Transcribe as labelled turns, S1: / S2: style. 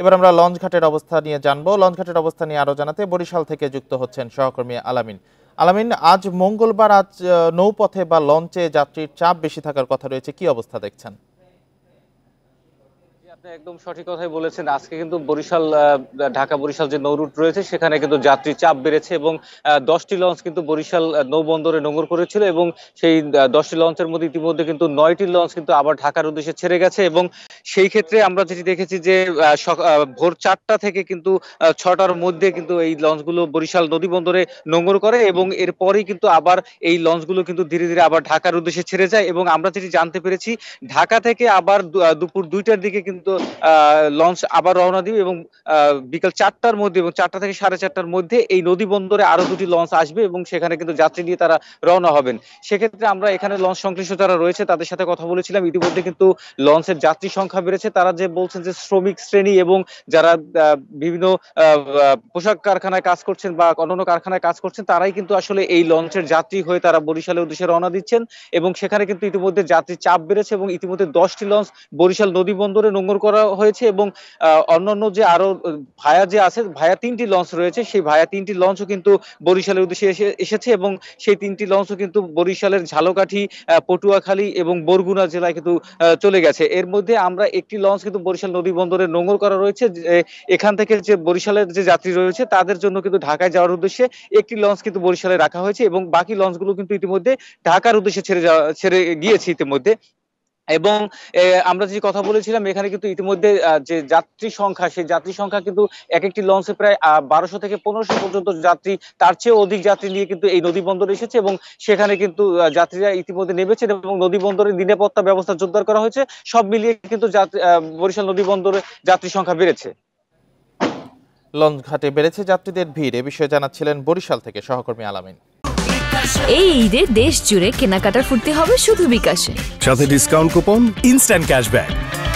S1: এবার আমরা লঞ্চঘাটের অবস্থা নিয়ে জানবো লঞ্চঘাটের অবস্থা নিয়ে আরো জানাতে বরিশাল থেকে যুক্ত হচ্ছেন সহকর্মী আলামিন আলামিন আজ মঙ্গলবার আজ নৌপথে বা লঞ্চে যাত্রীর চাপ বেশি থাকার কথা রয়েছে কি অবস্থা দেখছেন
S2: আপনি একদম সঠিক কথাই বলেছেন আজকে কিন্তু বরিশাল ঢাকা বরিশাল যে নৌরুট রয়েছে সেখানে কিন্তু যাত্রী চাপ বেড়েছে এবং দশটি লঞ্চ কিন্তু বরিশাল নৌবন্দরে নোঙর করেছিল এবং সেই দশটি লঞ্চের মধ্যে ইতিমধ্যে কিন্তু নয়টি লঞ্চ কিন্তু আবার ঢাকার উদ্দেশ্যে ছেড়ে গেছে এবং সেই ক্ষেত্রে আমরা যেটি দেখেছি যে ভোর চারটা থেকে কিন্তু ছটার মধ্যে কিন্তু এই লঞ্চগুলো বরিশাল নদী বন্দরে নোঙর করে এবং এরপরেই কিন্তু আবার এই লঞ্চগুলো কিন্তু ধীরে ধীরে আবার ঢাকার উদ্দেশ্যে ছেড়ে যায় এবং আমরা যেটি জানতে পেরেছি ঢাকা থেকে আবার দুপুর দুইটার দিকে কিন্তু কিন্তু লঞ্চ আবার রওনা দিবে এবং বিকাল চারটার মধ্যে এবং চারটা থেকে সাড়ে চারটার মধ্যে এই নদী বন্দরে আরো দুটি লঞ্চ আসবে এবং সেখানে কিন্তু যাত্রী নিয়ে তারা রওনা হবেন সেক্ষেত্রে আমরা এখানে লঞ্চ সংশ্লিষ্ট যারা রয়েছে তাদের সাথে কথা বলেছিলাম ইতিমধ্যে কিন্তু লঞ্চের যাত্রী সংখ্যা বেড়েছে তারা যে বলছেন যে শ্রমিক শ্রেণী এবং যারা বিভিন্ন পোশাক কারখানায় কাজ করছেন বা অন্যান্য কারখানায় কাজ করছেন তারাই কিন্তু আসলে এই লঞ্চের যাত্রী হয়ে তারা বরিশালের উদ্দেশ্যে রওনা দিচ্ছেন এবং সেখানে কিন্তু ইতিমধ্যে যাত্রী চাপ বেড়েছে এবং ইতিমধ্যে দশটি লঞ্চ বরিশাল নদী বন্দরে নোঙর করা হয়েছে এবং অন্যান্য যে আরো ভায়া যে আছে ভায়া তিনটি লঞ্চ রয়েছে সেই ভায়া তিনটি লঞ্চও কিন্তু বরিশালের উদ্দেশ্যে এসেছে এবং সেই তিনটি লঞ্চও কিন্তু বরিশালের ঝালকাঠি পটুয়াখালী এবং বরগুনা জেলায় কিন্তু চলে গেছে এর মধ্যে আমরা একটি লঞ্চ কিন্তু বরিশাল নদী বন্দরে নোঙর করা রয়েছে এখান থেকে যে বরিশালের যে যাত্রী রয়েছে তাদের জন্য কিন্তু ঢাকায় যাওয়ার উদ্দেশ্যে একটি লঞ্চ কিন্তু বরিশালে রাখা হয়েছে এবং বাকি লঞ্চগুলো কিন্তু ইতিমধ্যে ঢাকার উদ্দেশ্যে ছেড়ে যাওয়া ছেড়ে গিয়েছে ইতিমধ্যে এবং আমরা যে কথা বলেছিলাম এখানে কিন্তু ইতিমধ্যে যে যাত্রী সংখ্যা সেই যাত্রী সংখ্যা কিন্তু এক একটি লঞ্চে প্রায় বারোশো থেকে পনেরোশো পর্যন্ত যাত্রী তার চেয়ে অধিক যাত্রী নিয়ে কিন্তু এই নদী বন্দরে এসেছে এবং সেখানে কিন্তু যাত্রীরা ইতিমধ্যে নেমেছেন এবং নদী বন্দরের নিরাপত্তা ব্যবস্থা জোরদার করা হয়েছে সব মিলিয়ে কিন্তু বরিশাল নদী বন্দরে যাত্রী সংখ্যা বেড়েছে
S1: লঞ্চ ঘাটে বেড়েছে যাত্রীদের ভিড় এ বিষয়ে জানাচ্ছিলেন বরিশাল থেকে সহকর্মী আলামিন এই ঈদে দেশ জুড়ে কেনাকাটার ফুর্তি হবে শুধু বিকাশে সাথে ডিসকাউন্ট কুপন ইনস্ট্যান্ট ক্যাশব্যাক